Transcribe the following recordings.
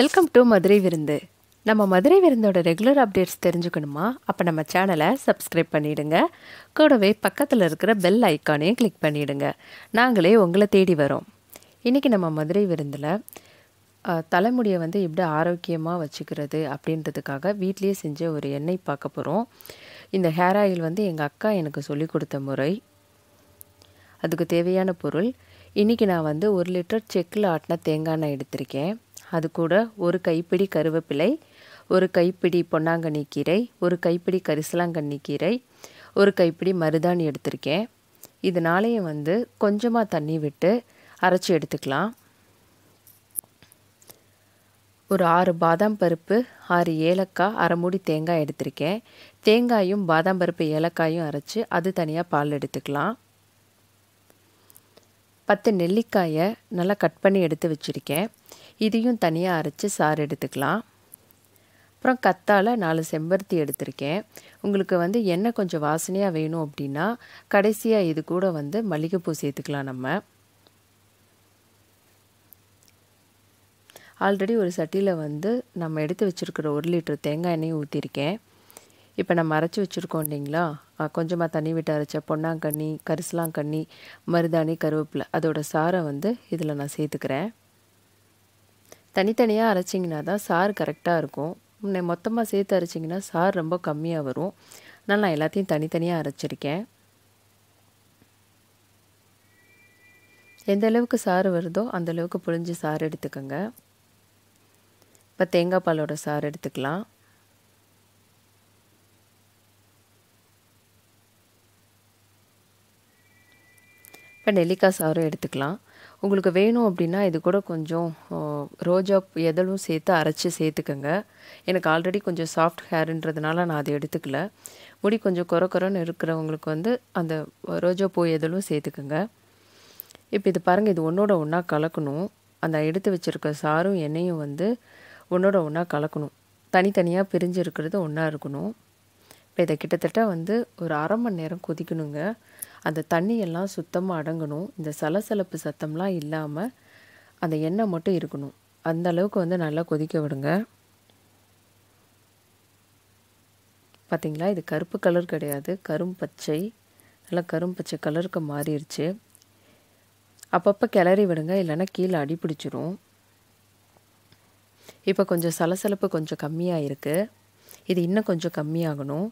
welcome to Madurai விருந்து நம்ம Madurai விருந்தோட regular updates தெரிஞ்சுக்கணுமா அப்போ நம்ம சேனலை சப்ஸ்கிரைப் பண்ணிவிடுங்க கூடவே பக்கத்தில் இருக்கிற பெல் ஐக்கானையும் கிளிக் பண்ணிவிடுங்க நாங்களே உங்களை தேடி வரோம் இன்றைக்கி நம்ம மதுரை விருந்தில் தலைமுடியை வந்து எப்படி ஆரோக்கியமாக வச்சுக்கிறது அப்படின்றதுக்காக வீட்லேயே செஞ்ச ஒரு எண்ணெய் பார்க்க போகிறோம் இந்த ஹேர் ஆயில் வந்து எங்கள் அக்கா எனக்கு சொல்லி கொடுத்த முறை அதுக்கு தேவையான பொருள் இன்றைக்கி நான் வந்து ஒரு லிட்டர் செக்கில் ஆட்டின தேங்காய் எண்ணெய் எடுத்திருக்கேன் அது கூட ஒரு கைப்பிடி கருவேப்பிலை ஒரு கைப்பிடி பொன்னாங்கண்ணி கீரை ஒரு கைப்பிடி கரிசலாங்கண்ணி கீரை ஒரு கைப்பிடி மருதாணி எடுத்திருக்கேன் இதனாலேயும் வந்து கொஞ்சமாக தண்ணி விட்டு அரைச்சி எடுத்துக்கலாம் ஒரு ஆறு பாதாம் பருப்பு ஆறு ஏலக்காய் அரை மூடி தேங்காய் எடுத்திருக்கேன் தேங்காயும் பாதாம் பருப்பு ஏலக்காயும் அரைச்சி அது தனியாக பால் எடுத்துக்கலாம் பத்து நெல்லிக்காயை நல்லா கட் பண்ணி எடுத்து வச்சுருக்கேன் இதையும் தனியாக அரைச்சி சாறு எடுத்துக்கலாம் அப்புறம் கத்தால் நாலு செம்பருத்தி எடுத்திருக்கேன் உங்களுக்கு வந்து எண்ணெய் கொஞ்சம் வாசனையாக வேணும் அப்படின்னா கடைசியாக இது கூட வந்து மல்லிகைப்பூ சேர்த்துக்கலாம் நம்ம ஆல்ரெடி ஒரு சட்டியில் வந்து நம்ம எடுத்து வச்சுருக்கிற ஒரு லிட்டர் தேங்காய் எண்ணெயும் ஊற்றிருக்கேன் இப்போ நம்ம அரைச்சி வச்சுருக்கோம் இல்லைங்களா கொஞ்சமாக தண்ணி விட்டு அரைச்ச பொன்னாங்கண்ணி கரிசலாங்கண்ணி மருதாணி கருவேப்பிலை அதோடய சாரை வந்து இதில் நான் சேர்த்துக்கிறேன் தனித்தனியாக அரைச்சிங்கன்னா தான் சாறு கரெக்டாக இருக்கும் முன்னே மொத்தமாக சேர்த்து அரைச்சிங்கன்னா சாறு ரொம்ப கம்மியாக வரும் அதனால் நான் எல்லாத்தையும் தனித்தனியாக அரைச்சிருக்கேன் எந்த அளவுக்கு சாறு வருதோ அந்தளவுக்கு புழிஞ்சு சாறு எடுத்துக்கோங்க இப்போ தேங்காய் பாலோட சாறு எடுத்துக்கலாம் இப்போ நெல்லிக்காய் சாறும் எடுத்துக்கலாம் உங்களுக்கு வேணும் அப்படின்னா இது கூட கொஞ்சம் ரோஜா எதலும் சேர்த்து அரைச்சி சேர்த்துக்கோங்க எனக்கு ஆல்ரெடி கொஞ்சம் சாஃப்ட் ஹேருன்றதுனால நான் அதை எடுத்துக்கல முடி கொஞ்சம் குறை குறைன்னு இருக்கிறவங்களுக்கு வந்து அந்த ரோஜா பூ எதலும் சேர்த்துக்கோங்க இப்போ இது பாருங்கள் இது ஒன்றோட ஒன்றா கலக்கணும் அந்த எடுத்து வச்சுருக்க சாரும் எண்ணெயும் வந்து ஒன்றோட ஒன்றா கலக்கணும் தனித்தனியாக பிரிஞ்சு இருக்கிறது ஒன்றா இருக்கணும் இப்போ இதை கிட்டத்தட்ட வந்து ஒரு அரை மணி நேரம் கொதிக்கணுங்க அந்த தண்ணியெல்லாம் சுத்தமாக அடங்கணும் இந்த சலசலப்பு சத்தம்லாம் இல்லாமல் அந்த எண்ணெய் மட்டும் இருக்கணும் அந்த அளவுக்கு வந்து நல்லா கொதிக்க விடுங்க பார்த்திங்களா இது கருப்பு கலர் கிடையாது கரும் பச்சை நல்லா கரும் பச்சை கலருக்கு மாறிடுச்சு அப்பப்போ கிளறி விடுங்க இல்லைன்னா கீழே அடி பிடிச்சிரும் இப்போ கொஞ்சம் சலசலப்பு கொஞ்சம் கம்மியாக இருக்குது இது இன்னும் கொஞ்சம் கம்மியாகணும்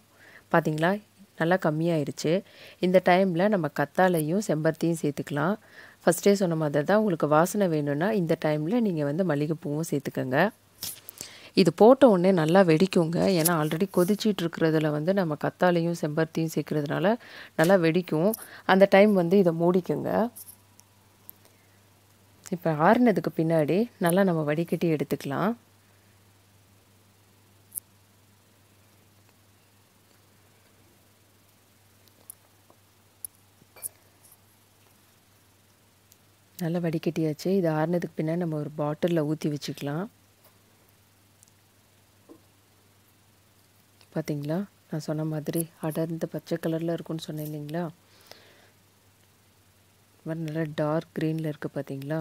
பார்த்திங்களா நல்லா கம்மியாயிருச்சு இந்த டைமில் நம்ம கத்தாலையும் செம்பருத்தியும் சேர்த்துக்கலாம் ஃபஸ்ட்டே சொன்ன மாதிரி தான் உங்களுக்கு வாசனை வேணும்னா இந்த டைமில் நீங்கள் வந்து மல்லிகைப்பூவும் சேர்த்துக்கோங்க இது போட்ட உடனே நல்லா வெடிக்குங்க ஏன்னா ஆல்ரெடி கொதிச்சிட்டு இருக்கிறதுல வந்து நம்ம கத்தாலையும் செம்பருத்தியும் சேர்க்கறதுனால நல்லா வெடிக்கும் அந்த டைம் வந்து இதை மூடிக்குங்க இப்போ ஆறுனதுக்கு பின்னாடி நல்லா நம்ம வடிகட்டி எடுத்துக்கலாம் நல்லா வடிகட்டியாச்சு இது ஆறுனதுக்கு பின்னாடி நம்ம ஒரு பாட்டிலில் ஊற்றி வச்சுக்கலாம் பார்த்திங்களா நான் சொன்ன மாதிரி அடர்ந்த பச்சை கலரில் இருக்கும்னு சொன்னேன் இல்லைங்களா மாதிரி நல்லா டார்க் க்ரீனில் இருக்குது பார்த்திங்களா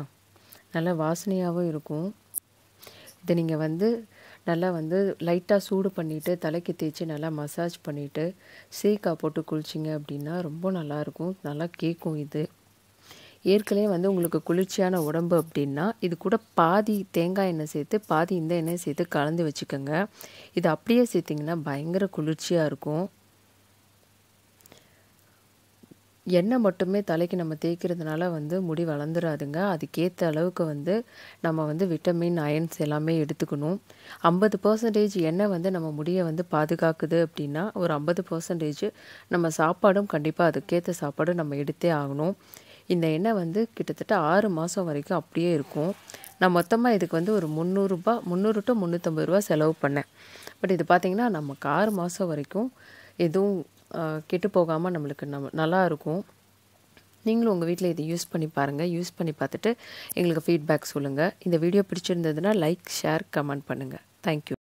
நல்லா வாசனையாகவும் இருக்கும் இதை நீங்கள் வந்து நல்லா வந்து லைட்டாக சூடு பண்ணிவிட்டு தலைக்கு தேய்ச்சி நல்லா மசாஜ் பண்ணிவிட்டு சீக்கா போட்டு குளிச்சிங்க அப்படின்னா ரொம்ப நல்லாயிருக்கும் நல்லா கேட்கும் இது ஏற்கனவே வந்து உங்களுக்கு குளிர்ச்சியான உடம்பு அப்படின்னா இது கூட பாதி தேங்காய் எண்ணெய் சேர்த்து பாதி இந்த எண்ணெய் சேர்த்து கலந்து வச்சுக்கோங்க இது அப்படியே சேர்த்திங்கன்னா பயங்கர குளிர்ச்சியாக இருக்கும் எண்ணெய் மட்டுமே தலைக்கு நம்ம தேய்க்கிறதுனால வந்து முடி வளர்ந்துடாதுங்க அதுக்கேற்ற அளவுக்கு வந்து நம்ம வந்து விட்டமின் அயன்ஸ் எல்லாமே எடுத்துக்கணும் ஐம்பது பர்சன்டேஜ் எண்ணெய் வந்து நம்ம முடியை வந்து பாதுகாக்குது அப்படின்னா ஒரு ஐம்பது பர்சன்டேஜ் நம்ம சாப்பாடும் கண்டிப்பாக அதுக்கேற்ற சாப்பாடும் நம்ம எடுத்தே ஆகணும் இந்த எண்ணெய் வந்து கிட்டத்தட்ட ஆறு மாதம் வரைக்கும் அப்படியே இருக்கும் நான் மொத்தமாக இதுக்கு வந்து ஒரு முந்நூறுரூபா முந்நூறு டு முந்நூற்றம்பது ரூபா செலவு பண்ணேன் பட் இது பார்த்திங்கன்னா நமக்கு ஆறு மாதம் வரைக்கும் எதுவும் கெட்டு போகாமல் நம்மளுக்கு நம்ம நல்லாயிருக்கும் நீங்களும் உங்கள் வீட்டில் இதை யூஸ் பண்ணி பாருங்கள் யூஸ் பண்ணி பார்த்துட்டு எங்களுக்கு ஃபீட்பேக் சொல்லுங்கள் இந்த வீடியோ பிடிச்சிருந்ததுன்னா லைக் ஷேர் கமெண்ட் பண்ணுங்கள் தேங்க்யூ